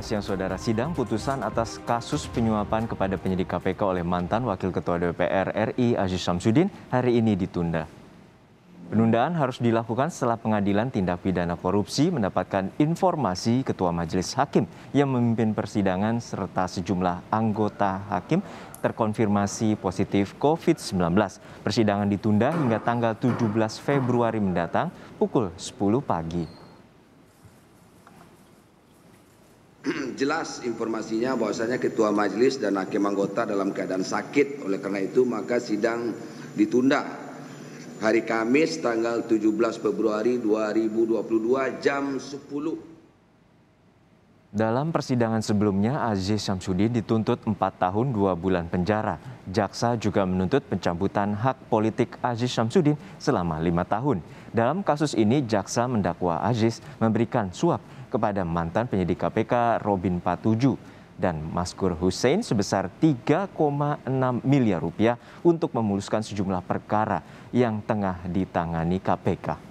Jumat siang saudara sidang putusan atas kasus penyuapan kepada penyidik KPK oleh mantan Wakil Ketua DPR RI Aziz Samsudin hari ini ditunda. Penundaan harus dilakukan setelah pengadilan tindak pidana korupsi mendapatkan informasi Ketua Majelis Hakim yang memimpin persidangan serta sejumlah anggota hakim terkonfirmasi positif COVID-19. Persidangan ditunda hingga tanggal 17 Februari mendatang pukul 10 pagi. jelas informasinya bahwasanya ketua majelis dan hakim anggota dalam keadaan sakit. Oleh karena itu maka sidang ditunda hari Kamis tanggal 17 Februari 2022 jam 10. Dalam persidangan sebelumnya, Aziz Syamsuddin dituntut 4 tahun 2 bulan penjara. Jaksa juga menuntut pencabutan hak politik Aziz Syamsuddin selama 5 tahun. Dalam kasus ini, jaksa mendakwa Aziz memberikan suap kepada mantan penyidik KPK Robin Patuju dan Maskur Hussein sebesar 3,6 miliar rupiah untuk memuluskan sejumlah perkara yang tengah ditangani KPK.